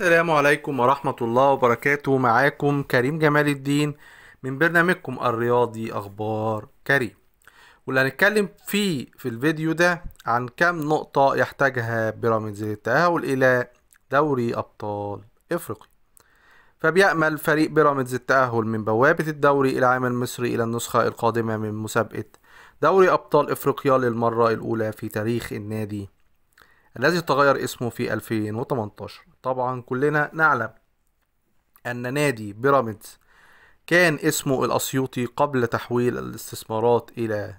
السلام عليكم ورحمة الله وبركاته معاكم كريم جمال الدين من برنامجكم الرياضي أخبار كريم واللي هنتكلم فيه في الفيديو ده عن كم نقطة يحتاجها بيراميدز للتأهل إلى دوري أبطال إفريقيا فبيأمل فريق بيراميدز التأهل من بوابة الدوري العام المصري إلى النسخة القادمة من مسابقة دوري أبطال إفريقيا للمرة الأولى في تاريخ النادي الذي تغير اسمه في 2018 طبعا كلنا نعلم أن نادي بيراميدز كان اسمه الأسيوطي قبل تحويل الاستثمارات إلى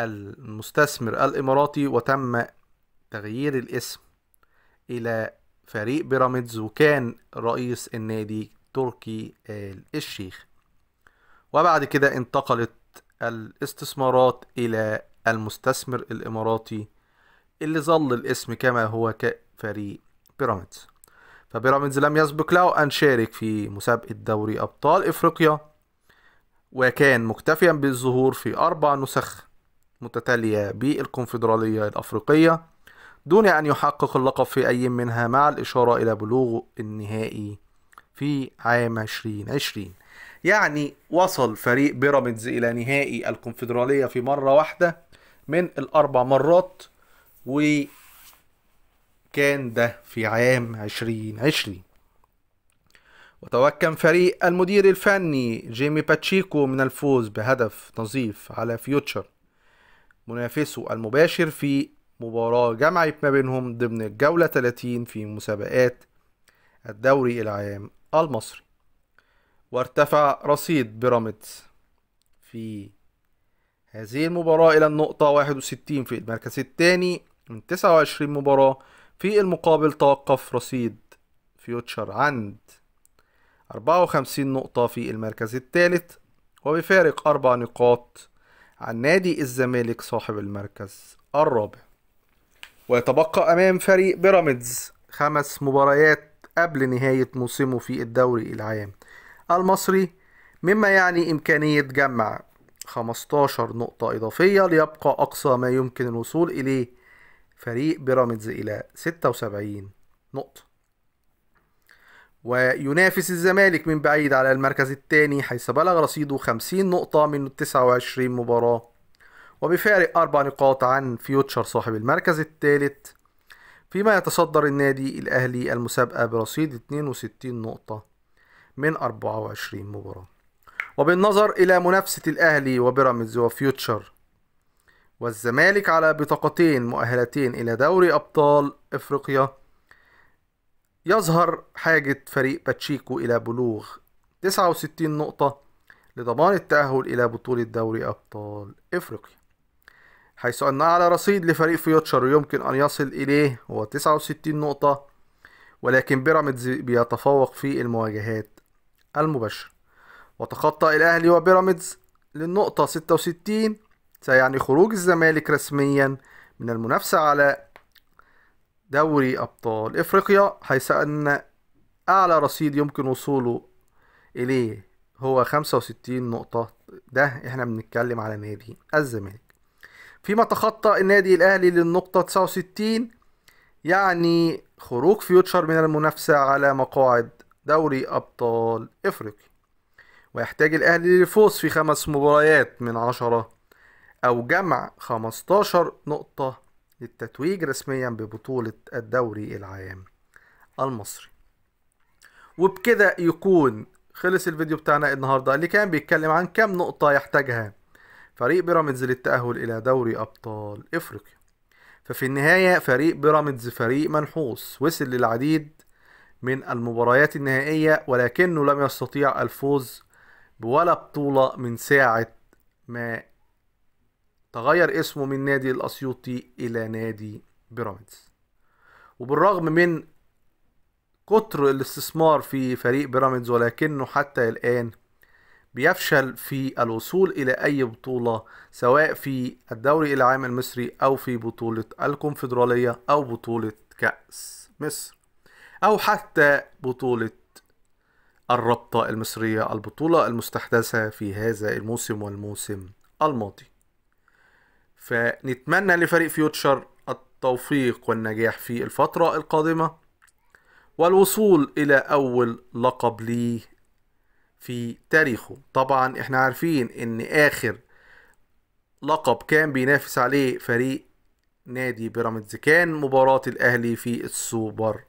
المستثمر الإماراتي وتم تغيير الاسم إلى فريق بيراميدز وكان رئيس النادي تركي آل الشيخ وبعد كده انتقلت الاستثمارات إلى المستثمر الإماراتي اللي ظل الاسم كما هو كفريق بيراميدز فبيراميدز لم يسبق له أن شارك في مسابقة دوري أبطال إفريقيا وكان مكتفيا بالظهور في أربع نسخ متتالية بالكونفدرالية الأفريقية دون أن يحقق اللقب في أي منها مع الإشارة إلى بلوغ النهائي في عام 2020 يعني وصل فريق بيراميدز إلى نهائي الكونفدرالية في مرة واحدة من الأربع مرات وكان ده في عام 2020 وتمكن فريق المدير الفني جيمي باتشيكو من الفوز بهدف نظيف على فيوتشر منافسه المباشر في مباراة جمعت ما بينهم ضمن الجولة 30 في مسابقات الدوري العام المصري وارتفع رصيد بيراميدز في هذه المباراة إلى النقطة 61 في المركز الثاني من 29 مباراة في المقابل توقف رصيد فيوتشر عند 54 نقطة في المركز الثالث وبفارق أربع نقاط عن نادي الزمالك صاحب المركز الرابع ويتبقى أمام فريق بيراميدز خمس مباريات قبل نهاية موسمه في الدوري العام المصري مما يعني إمكانية جمع 15 نقطة إضافية ليبقى أقصى ما يمكن الوصول إليه فريق بيراميدز إلى 76 نقطة وينافس الزمالك من بعيد على المركز الثاني حيث بلغ رصيده 50 نقطة من 29 مباراة وبفارق أربع نقاط عن فيوتشر صاحب المركز الثالث فيما يتصدر النادي الأهلي المسابقة برصيد 62 نقطة من 24 مباراة وبالنظر إلى منافسة الأهلي وبيراميدز وفيوتشر والزمالك على بطاقتين مؤهلتين إلى دوري أبطال إفريقيا يظهر حاجة فريق باتشيكو إلى بلوغ 69 نقطة لضمان التأهل إلى بطولة دوري أبطال إفريقيا حيث أن أعلى رصيد لفريق فيوتشر يمكن أن يصل إليه هو 69 نقطة ولكن بيراميدز بيتفوق في المواجهات المباشرة وتخطى الأهلي وبيراميدز للنقطة 66 سيعني خروج الزمالك رسميا من المنافسة على دوري أبطال إفريقيا حيث أن أعلى رصيد يمكن وصوله إليه هو 65 نقطة ده احنا بنتكلم على نادي الزمالك فيما تخطى النادي الأهلي للنقطة 69 يعني خروج فيوتشر من المنافسة على مقاعد دوري أبطال إفريقيا ويحتاج الأهلي للفوز في خمس مباريات من عشرة أو جمع 15 نقطة للتتويج رسميا ببطولة الدوري العام المصري وبكده يكون خلص الفيديو بتاعنا النهاردة اللي كان بيتكلم عن كم نقطة يحتاجها فريق بيراميدز للتأهل إلى دوري أبطال إفريقيا ففي النهاية فريق بيراميدز فريق منحوس وصل للعديد من المباريات النهائية ولكنه لم يستطيع الفوز بولا بطولة من ساعة ما تغير اسمه من نادي الأسيوطي إلى نادي بيراميدز وبالرغم من كتر الاستثمار في فريق بيراميدز ولكنه حتى الآن بيفشل في الوصول إلى أي بطولة سواء في الدوري العام المصري أو في بطولة الكونفدرالية أو بطولة كأس مصر أو حتى بطولة الرابطة المصرية البطولة المستحدثة في هذا الموسم والموسم الماضي فنتمنى لفريق فيوتشر التوفيق والنجاح في الفترة القادمة والوصول إلى أول لقب ليه في تاريخه طبعا احنا عارفين ان آخر لقب كان بينافس عليه فريق نادي بيراميدز كان مباراة الأهلي في السوبر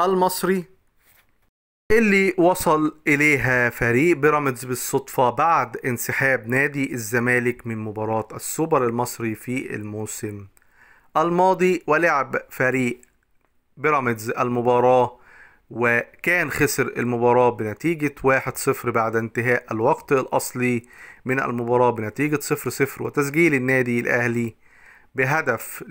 المصري اللي وصل إليها فريق بيراميدز بالصدفة بعد انسحاب نادي الزمالك من مباراة السوبر المصري في الموسم الماضي ولعب فريق بيراميدز المباراة وكان خسر المباراة بنتيجة 1-0 بعد انتهاء الوقت الأصلي من المباراة بنتيجة 0-0 وتسجيل النادي الأهلي بهدف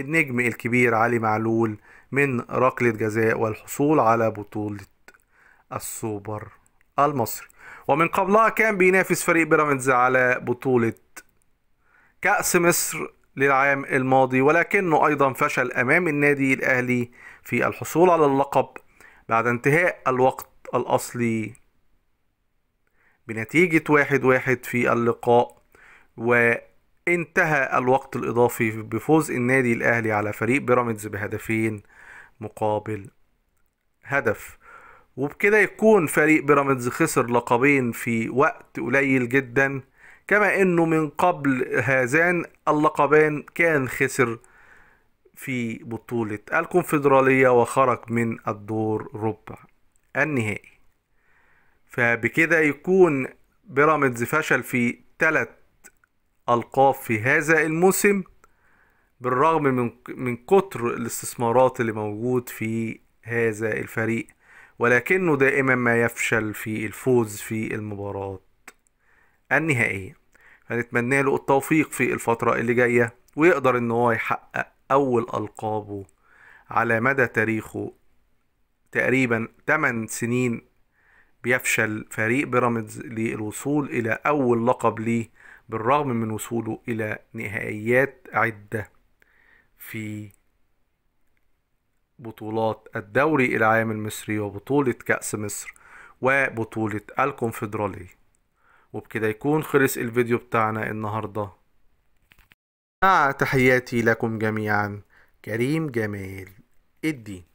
النجم الكبير علي معلول من ركلة جزاء والحصول على بطولة السوبر المصري ومن قبلها كان بينافس فريق بيراميدز على بطولة كأس مصر للعام الماضي ولكنه أيضا فشل أمام النادي الأهلي في الحصول على اللقب بعد انتهاء الوقت الأصلي بنتيجة واحد واحد في اللقاء و انتهى الوقت الإضافي بفوز النادي الأهلي على فريق بيراميدز بهدفين مقابل هدف وبكده يكون فريق بيراميدز خسر لقبين في وقت قليل جدا كما انه من قبل هذان اللقبان كان خسر في بطولة الكونفدرالية وخرج من الدور ربع النهائي فبكده يكون بيراميدز فشل في ثلاث القاب في هذا الموسم بالرغم من من كتر الاستثمارات اللي موجود في هذا الفريق ولكنه دائما ما يفشل في الفوز في المباراة النهائية هنتمنى له التوفيق في الفترة اللي جاية ويقدر ان هو يحقق اول القابه على مدى تاريخه تقريبا 8 سنين بيفشل فريق بيراميدز للوصول الى اول لقب ليه بالرغم من وصوله إلى نهائيات عدة في بطولات الدوري العام المصري وبطولة كأس مصر وبطولة الكونفدرالية وبكده يكون خلص الفيديو بتاعنا النهاردة مع تحياتي لكم جميعا كريم جمال الدين